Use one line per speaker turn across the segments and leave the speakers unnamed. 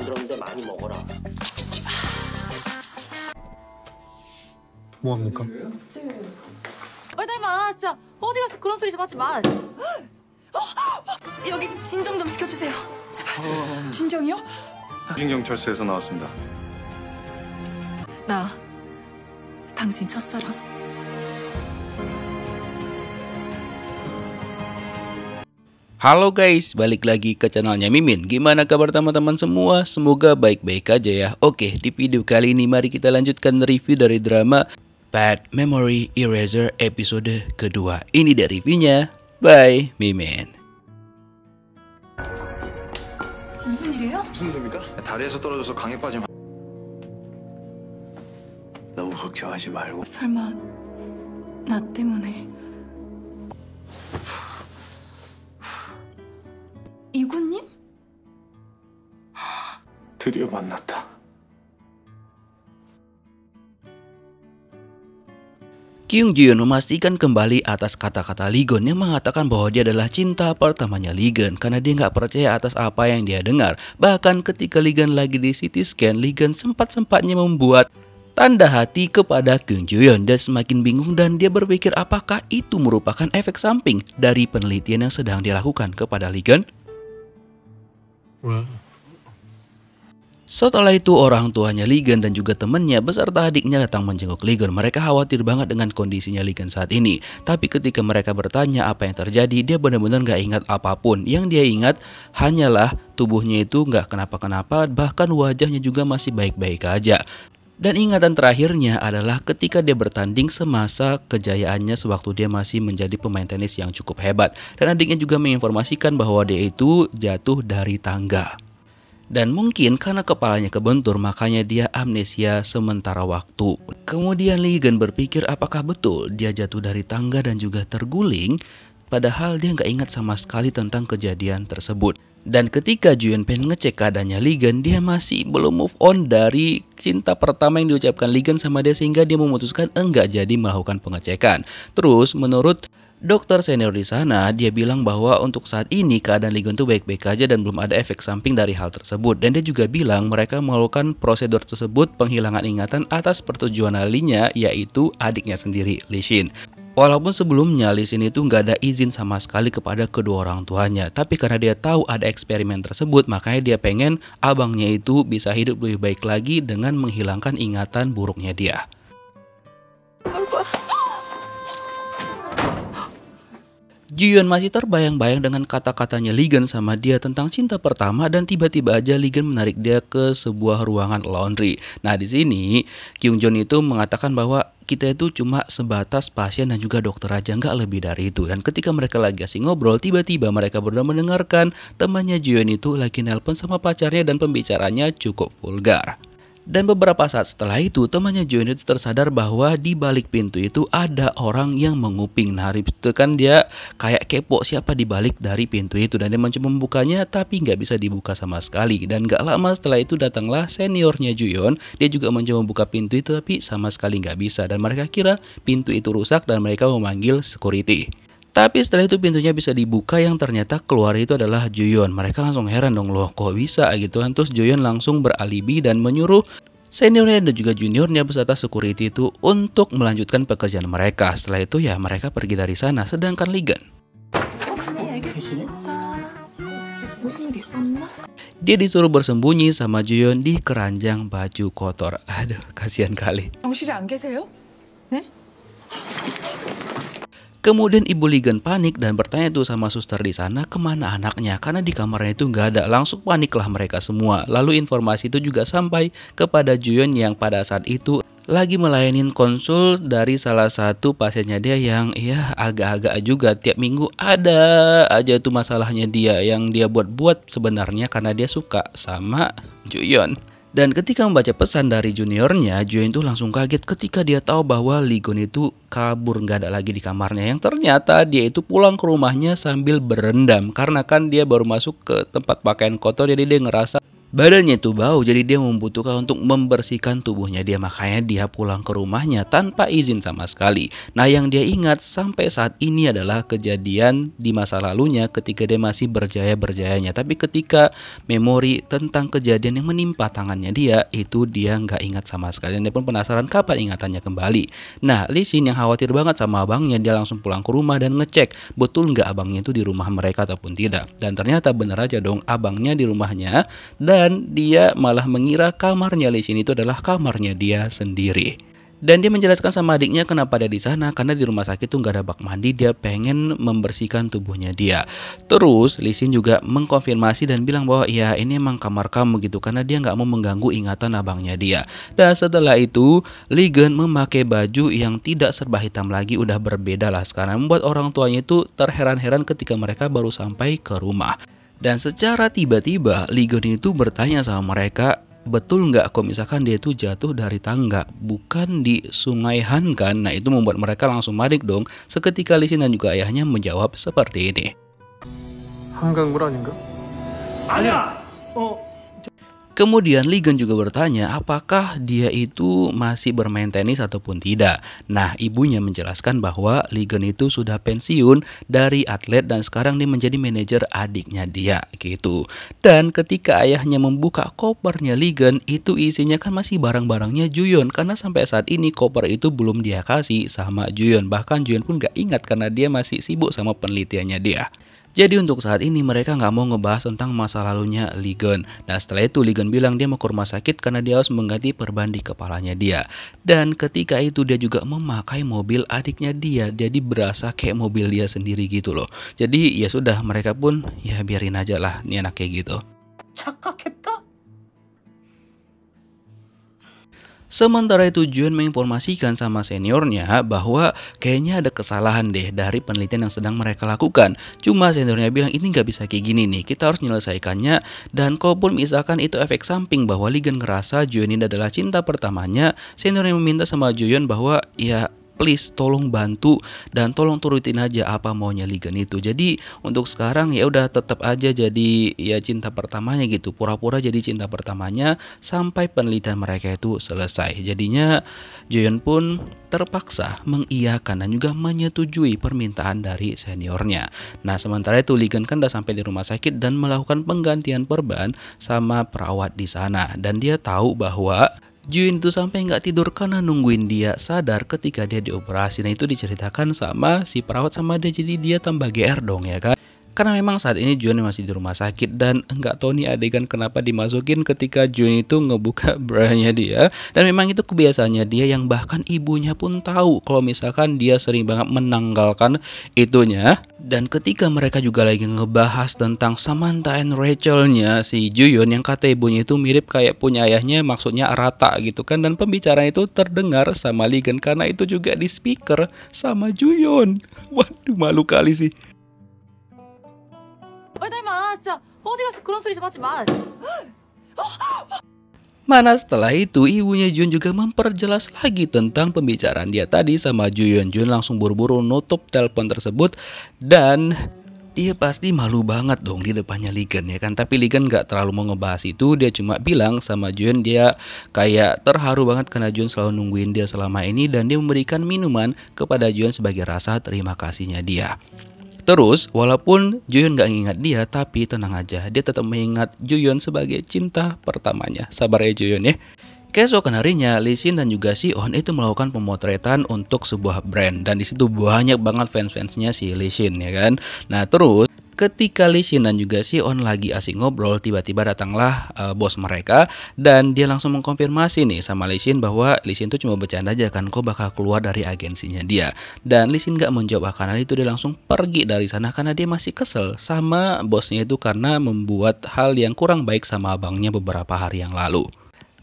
만들었는데 많이 먹어라. 뭐 합니까? 얼달마 진짜 어디 가서 그런 소리 좀 하지 마. 어, 여기 진정 좀 시켜주세요. 제발. 어... 진정이요? 신경철수에서 나왔습니다. 나 당신 첫사랑. Halo guys, balik lagi ke channelnya Mimin Gimana kabar teman-teman semua? Semoga baik-baik aja ya Oke, di video kali ini mari kita lanjutkan review dari drama Bad Memory Eraser episode kedua Ini dari reviewnya Bye, Mimin 무슨 이군님? 드디어 만났다. Kyung Jun memastikan kembali atas kata-kata Ligon yang mengatakan bahwa dia adalah cinta pertamanya Ligon karena dia nggak percaya atas apa yang dia dengar. Bahkan ketika Ligon lagi di CT scan, Ligon sempat-sempatnya membuat tanda hati kepada Kyung Jun dan semakin bingung dan dia berpikir apakah itu merupakan efek samping dari penelitian yang sedang dilakukan kepada Ligon setelah itu orang tuanya Ligan dan juga temannya beserta adiknya datang menjenguk Ligan. Mereka khawatir banget dengan kondisinya Ligan saat ini. Tapi ketika mereka bertanya apa yang terjadi, dia benar-benar gak ingat apapun. Yang dia ingat hanyalah tubuhnya itu gak kenapa-kenapa bahkan wajahnya juga masih baik-baik aja. Dan ingatan terakhirnya adalah ketika dia bertanding semasa kejayaannya sewaktu dia masih menjadi pemain tenis yang cukup hebat. Dan adiknya juga menginformasikan bahwa dia itu jatuh dari tangga. Dan mungkin karena kepalanya kebentur makanya dia amnesia sementara waktu. Kemudian Ligen berpikir apakah betul dia jatuh dari tangga dan juga terguling padahal dia nggak ingat sama sekali tentang kejadian tersebut. Dan ketika Juan Pen ngecek keadaannya Ligan, dia masih belum move on dari cinta pertama yang diucapkan Ligan sama dia sehingga dia memutuskan enggak jadi melakukan pengecekan. Terus menurut dokter senior di sana, dia bilang bahwa untuk saat ini keadaan Ligan tuh baik-baik aja dan belum ada efek samping dari hal tersebut. Dan dia juga bilang mereka melakukan prosedur tersebut penghilangan ingatan atas pertujuan alinya yaitu adiknya sendiri, Lishin. Walaupun sebelumnya Lisin itu nggak ada izin sama sekali kepada kedua orang tuanya, tapi karena dia tahu ada eksperimen tersebut, makanya dia pengen abangnya itu bisa hidup lebih baik lagi dengan menghilangkan ingatan buruknya dia. Juyun masih terbayang-bayang dengan kata-katanya Ligan sama dia tentang cinta pertama dan tiba-tiba aja Ligan menarik dia ke sebuah ruangan laundry. Nah di sini Kyung Jun itu mengatakan bahwa kita itu cuma sebatas pasien dan juga dokter aja, nggak lebih dari itu. Dan ketika mereka lagi asing ngobrol, tiba-tiba mereka berdua mendengarkan temannya Jion itu lagi nelpon sama pacarnya dan pembicaranya cukup vulgar. Dan beberapa saat setelah itu, temannya Jun itu tersadar bahwa di balik pintu itu ada orang yang menguping. Nah, Rip itu kan dia kayak kepo siapa di balik dari pintu itu. Dan dia mencoba membukanya, tapi nggak bisa dibuka sama sekali. Dan nggak lama setelah itu datanglah seniornya Juyon. Dia juga mencoba membuka pintu itu, tapi sama sekali nggak bisa. Dan mereka kira pintu itu rusak dan mereka memanggil security. Tapi setelah itu pintunya bisa dibuka yang ternyata keluar itu adalah Joyon. Mereka langsung heran dong loh kok bisa gitu kan. Terus Joyon langsung beralibi dan menyuruh seniornya dan juga juniornya beserta security itu untuk melanjutkan pekerjaan mereka. Setelah itu ya mereka pergi dari sana. Sedangkan Ligan. Dia disuruh bersembunyi sama Joyon di keranjang baju kotor. Aduh, kasihan kali. Kemudian ibu Ligan panik dan bertanya tuh sama suster di sana kemana anaknya karena di kamarnya itu nggak ada. Langsung paniklah mereka semua. Lalu informasi itu juga sampai kepada Juyon yang pada saat itu lagi melayanin konsul dari salah satu pasiennya dia yang ya agak-agak juga tiap minggu ada aja tuh masalahnya dia yang dia buat-buat sebenarnya karena dia suka sama Juyon. Dan ketika membaca pesan dari juniornya, Join tuh langsung kaget ketika dia tahu bahwa Ligon itu kabur nggak ada lagi di kamarnya. Yang ternyata dia itu pulang ke rumahnya sambil berendam karena kan dia baru masuk ke tempat pakaian kotor jadi dia ngerasa Badannya itu bau jadi dia membutuhkan untuk membersihkan tubuhnya dia makanya dia pulang ke rumahnya tanpa izin sama sekali. Nah yang dia ingat sampai saat ini adalah kejadian di masa lalunya ketika dia masih berjaya-berjayanya. Tapi ketika memori tentang kejadian yang menimpa tangannya dia itu dia nggak ingat sama sekali. Dan dia pun penasaran kapan ingatannya kembali. Nah Lisin yang khawatir banget sama abangnya dia langsung pulang ke rumah dan ngecek betul nggak abangnya itu di rumah mereka ataupun tidak. Dan ternyata bener aja dong abangnya di rumahnya dan dan dia malah mengira kamarnya Lishin itu adalah kamarnya dia sendiri. Dan dia menjelaskan sama adiknya kenapa ada di sana karena di rumah sakit tuh nggak ada bak mandi dia pengen membersihkan tubuhnya dia. Terus Lisin juga mengkonfirmasi dan bilang bahwa ya ini emang kamar kamu gitu karena dia nggak mau mengganggu ingatan abangnya dia. Dan setelah itu Ligen memakai baju yang tidak serba hitam lagi udah berbeda lah sekarang membuat orang tuanya itu terheran-heran ketika mereka baru sampai ke rumah. Dan secara tiba-tiba Ligon itu bertanya sama mereka betul nggak kalau misalkan dia itu jatuh dari tangga bukan di sungai Han kan nah itu membuat mereka langsung panik dong seketika Lisin dan juga ayahnya menjawab seperti ini Hanggang berani nggak? Ada. Oh, Kemudian Ligon juga bertanya apakah dia itu masih bermain tenis ataupun tidak. Nah, ibunya menjelaskan bahwa Ligon itu sudah pensiun dari atlet dan sekarang dia menjadi manajer adiknya dia gitu. Dan ketika ayahnya membuka kopernya Ligon itu isinya kan masih barang-barangnya Juyon karena sampai saat ini koper itu belum dia kasih sama Juyon. Bahkan Juyon pun gak ingat karena dia masih sibuk sama penelitiannya dia. Jadi untuk saat ini mereka nggak mau ngebahas tentang masa lalunya Ligon. Nah setelah itu Ligon bilang dia mau ke rumah sakit karena dia harus mengganti perban di kepalanya dia. Dan ketika itu dia juga memakai mobil adiknya dia. Jadi berasa kayak mobil dia sendiri gitu loh. Jadi ya sudah mereka pun ya biarin aja lah ini anak kayak gitu. Cakak Sementara itu Jun menginformasikan sama seniornya bahwa kayaknya ada kesalahan deh dari penelitian yang sedang mereka lakukan. Cuma seniornya bilang ini nggak bisa kayak gini nih, kita harus menyelesaikannya. Dan kalaupun misalkan itu efek samping bahwa Ligan ngerasa Jun ini adalah cinta pertamanya, seniornya meminta sama Jun bahwa ya please tolong bantu dan tolong turutin aja apa maunya Ligan itu jadi untuk sekarang ya udah tetap aja jadi ya cinta pertamanya gitu pura-pura jadi cinta pertamanya sampai penelitian mereka itu selesai jadinya Joyon pun terpaksa mengiyakan dan juga menyetujui permintaan dari seniornya nah sementara itu Ligan kan udah sampai di rumah sakit dan melakukan penggantian perban sama perawat di sana dan dia tahu bahwa Juin itu sampai nggak tidur karena nungguin dia sadar ketika dia dioperasi. Nah itu diceritakan sama si perawat sama dia jadi dia tambah GR dong ya kan. Karena memang saat ini Johnny masih di rumah sakit dan nggak tahu nih adegan kenapa dimasukin ketika Johnny itu ngebuka bra nya dia. Dan memang itu kebiasaannya dia yang bahkan ibunya pun tahu kalau misalkan dia sering banget menanggalkan itunya. Dan ketika mereka juga lagi ngebahas tentang Samantha and nya si Juyun yang kata ibunya itu mirip kayak punya ayahnya maksudnya rata gitu kan. Dan pembicaraan itu terdengar sama Ligen karena itu juga di speaker sama Juyun Waduh malu kali sih. 얼달마 진짜 어디 가서 그런 소리 좀 하지 마. Mana setelah itu ibunya Jun juga memperjelas lagi tentang pembicaraan dia tadi sama Yun Jun langsung buru-buru nutup telepon tersebut dan dia pasti malu banget dong di depannya Ligan ya kan tapi Ligan gak terlalu mau ngebahas itu dia cuma bilang sama Jun dia kayak terharu banget karena Jun selalu nungguin dia selama ini dan dia memberikan minuman kepada Jun sebagai rasa terima kasihnya dia Terus, walaupun Juyun gak ingat dia, tapi tenang aja, dia tetap mengingat Juyun sebagai cinta pertamanya. Sabar ya Juyun ya. Keesokan harinya, Lee Sin dan juga Si On itu melakukan pemotretan untuk sebuah brand dan disitu banyak banget fans-fansnya si Lee Sin ya kan. Nah terus ketika Lee Shin dan juga Si On lagi asik ngobrol, tiba-tiba datanglah uh, bos mereka dan dia langsung mengkonfirmasi nih sama Lee Shin bahwa Lee Shin tuh cuma bercanda aja kan kok bakal keluar dari agensinya dia. Dan Lee Shin gak menjawab ah, karena itu dia langsung pergi dari sana karena dia masih kesel sama bosnya itu karena membuat hal yang kurang baik sama abangnya beberapa hari yang lalu.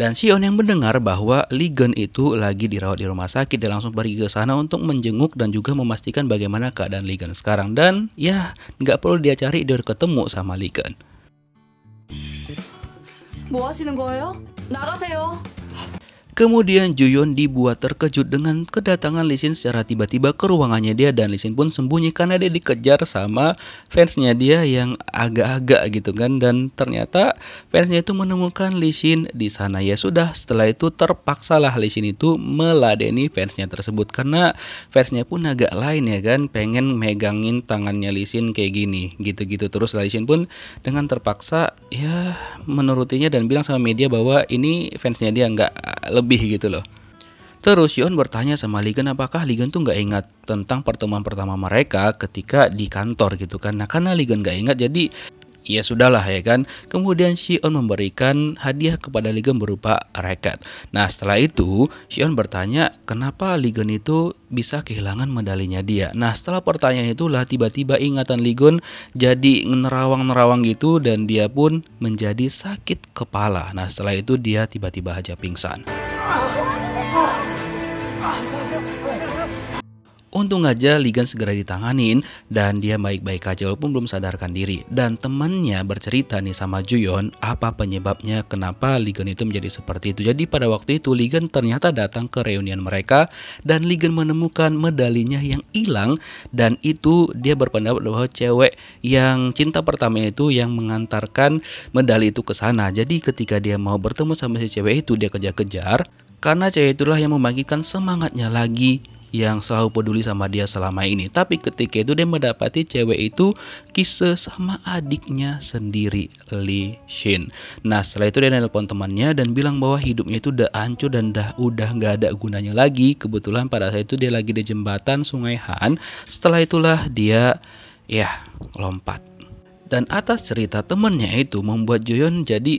Dan Sion yang mendengar bahwa Ligen itu lagi dirawat di rumah sakit dia langsung pergi ke sana untuk menjenguk dan juga memastikan bagaimana keadaan Ligen sekarang. Dan ya nggak perlu dia cari dia ketemu sama Ligan. 뭐 하시는 거예요? 나가세요. Kemudian Juyon dibuat terkejut dengan kedatangan Lisin secara tiba-tiba ke ruangannya dia dan Lisin pun sembunyi karena dia dikejar sama fansnya dia yang agak-agak gitu kan dan ternyata fansnya itu menemukan Lisin di sana ya sudah setelah itu terpaksalah Lisin itu meladeni fansnya tersebut karena fansnya pun agak lain ya kan pengen megangin tangannya Lisin kayak gini gitu-gitu terus Lisin pun dengan terpaksa ya menurutinya dan bilang sama media bahwa ini fansnya dia nggak lebih lebih gitu loh. Terus Yon bertanya sama Ligan apakah Ligan tuh nggak ingat tentang pertemuan pertama mereka ketika di kantor gitu kan. Nah karena Ligan nggak ingat jadi Ya sudahlah ya kan. Kemudian Shion memberikan hadiah kepada Ligon berupa rekat. Nah setelah itu Shion bertanya kenapa Ligon itu bisa kehilangan medalinya dia. Nah setelah pertanyaan itulah tiba-tiba ingatan Ligon jadi nerawang-nerawang gitu dan dia pun menjadi sakit kepala. Nah setelah itu dia tiba-tiba aja pingsan. Ah. Untung aja Ligan segera ditanganin dan dia baik-baik aja walaupun belum sadarkan diri. Dan temannya bercerita nih sama Juyon apa penyebabnya kenapa Ligan itu menjadi seperti itu. Jadi pada waktu itu Ligan ternyata datang ke reunian mereka dan Ligan menemukan medalinya yang hilang dan itu dia berpendapat bahwa cewek yang cinta pertama itu yang mengantarkan medali itu ke sana. Jadi ketika dia mau bertemu sama si cewek itu dia kejar-kejar karena cewek itulah yang membangkitkan semangatnya lagi yang selalu peduli sama dia selama ini. Tapi ketika itu dia mendapati cewek itu kisah sama adiknya sendiri, Lee Shin. Nah setelah itu dia nelpon temannya dan bilang bahwa hidupnya itu udah hancur dan dah udah nggak ada gunanya lagi. Kebetulan pada saat itu dia lagi di jembatan Sungai Han. Setelah itulah dia ya lompat. Dan atas cerita temannya itu membuat Joyon jadi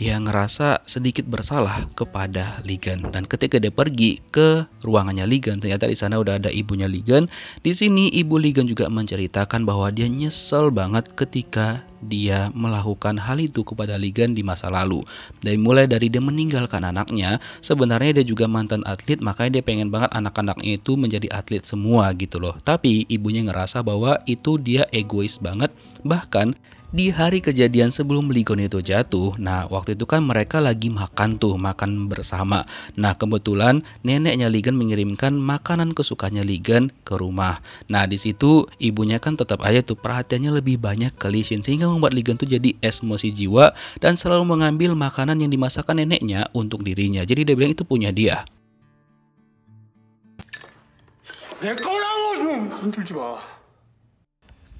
ia ngerasa sedikit bersalah kepada Ligan dan ketika dia pergi ke ruangannya Ligan ternyata di sana udah ada ibunya Ligan di sini ibu Ligan juga menceritakan bahwa dia nyesel banget ketika dia melakukan hal itu kepada Ligan di masa lalu dari mulai dari dia meninggalkan anaknya sebenarnya dia juga mantan atlet makanya dia pengen banget anak-anaknya itu menjadi atlet semua gitu loh tapi ibunya ngerasa bahwa itu dia egois banget bahkan di hari kejadian sebelum Ligon itu jatuh, nah waktu itu kan mereka lagi makan tuh, makan bersama. Nah kebetulan neneknya Ligon mengirimkan makanan kesukaannya Ligon ke rumah. Nah di situ ibunya kan tetap aja tuh perhatiannya lebih banyak ke Lishin sehingga membuat Ligon tuh jadi emosi jiwa dan selalu mengambil makanan yang dimasakkan neneknya untuk dirinya. Jadi dia bilang itu punya dia.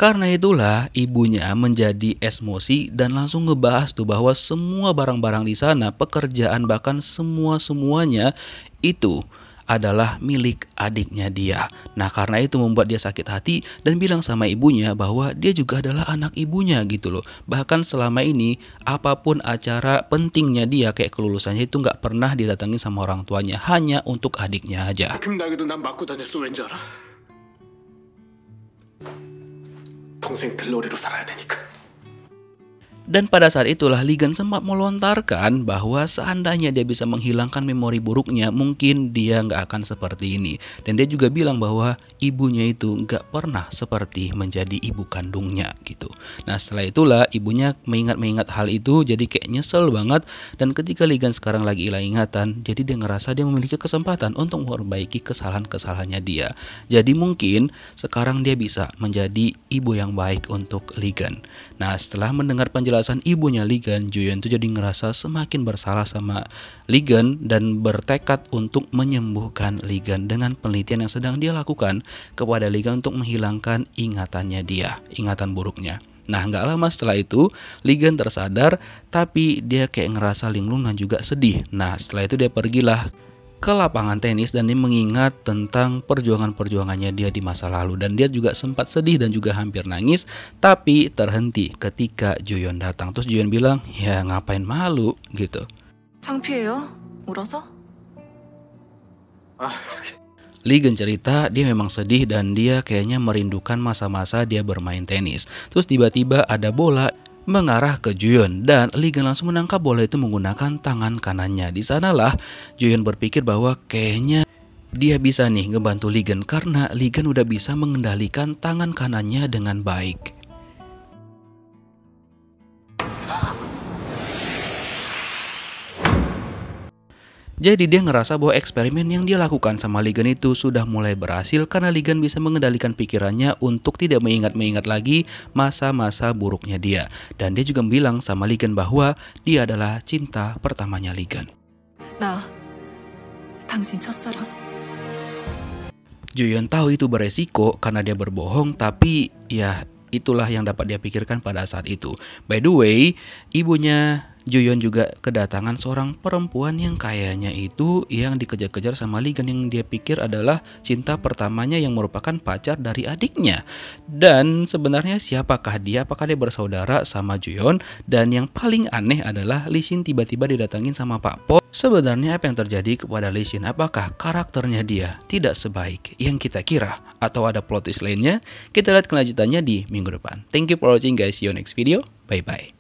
Karena itulah ibunya menjadi esmosi dan langsung ngebahas tuh bahwa semua barang-barang di sana, pekerjaan bahkan semua-semuanya itu adalah milik adiknya dia. Nah, karena itu membuat dia sakit hati dan bilang sama ibunya bahwa dia juga adalah anak ibunya gitu loh. Bahkan selama ini apapun acara pentingnya dia kayak kelulusannya itu nggak pernah didatangi sama orang tuanya, hanya untuk adiknya aja. 평생 들러리로 살아야 되니까. Dan pada saat itulah Ligan sempat melontarkan bahwa seandainya dia bisa menghilangkan memori buruknya mungkin dia nggak akan seperti ini. Dan dia juga bilang bahwa ibunya itu nggak pernah seperti menjadi ibu kandungnya gitu. Nah setelah itulah ibunya mengingat-mengingat hal itu jadi kayak nyesel banget. Dan ketika Ligan sekarang lagi hilang ingatan jadi dia ngerasa dia memiliki kesempatan untuk memperbaiki kesalahan-kesalahannya dia. Jadi mungkin sekarang dia bisa menjadi ibu yang baik untuk Ligan. Nah setelah mendengar penjelasan penjelasan ibunya Ligan, Juyen itu jadi ngerasa semakin bersalah sama Ligan dan bertekad untuk menyembuhkan Ligan dengan penelitian yang sedang dia lakukan kepada Ligan untuk menghilangkan ingatannya dia, ingatan buruknya. Nah nggak lama setelah itu Ligan tersadar tapi dia kayak ngerasa linglung dan juga sedih. Nah setelah itu dia pergilah ke lapangan tenis dan dia mengingat tentang perjuangan-perjuangannya dia di masa lalu dan dia juga sempat sedih dan juga hampir nangis tapi terhenti ketika Joyon datang terus Joyon bilang ya ngapain malu gitu Ligen cerita dia memang sedih dan dia kayaknya merindukan masa-masa dia bermain tenis. Terus tiba-tiba ada bola mengarah ke Juyun dan Ligen langsung menangkap bola itu menggunakan tangan kanannya. Di sanalah Juyun berpikir bahwa kayaknya dia bisa nih ngebantu Ligen karena Ligen udah bisa mengendalikan tangan kanannya dengan baik. Jadi dia ngerasa bahwa eksperimen yang dia lakukan sama Ligan itu sudah mulai berhasil karena Ligan bisa mengendalikan pikirannya untuk tidak mengingat-mengingat lagi masa-masa buruknya dia. Dan dia juga bilang sama Ligan bahwa dia adalah cinta pertamanya Ligan. Nah, tangsin 첫사랑. Juyeon tahu itu beresiko karena dia berbohong tapi ya itulah yang dapat dia pikirkan pada saat itu. By the way, ibunya Juyon juga kedatangan seorang perempuan yang kayaknya itu yang dikejar-kejar sama Ligan yang dia pikir adalah cinta pertamanya yang merupakan pacar dari adiknya. Dan sebenarnya siapakah dia? Apakah dia bersaudara sama Juyon? Dan yang paling aneh adalah Lee tiba-tiba didatangin sama Pak Po. Sebenarnya apa yang terjadi kepada Lee Apakah karakternya dia tidak sebaik yang kita kira? Atau ada plot twist lainnya? Kita lihat kelanjutannya di minggu depan. Thank you for watching guys. See you next video. Bye-bye.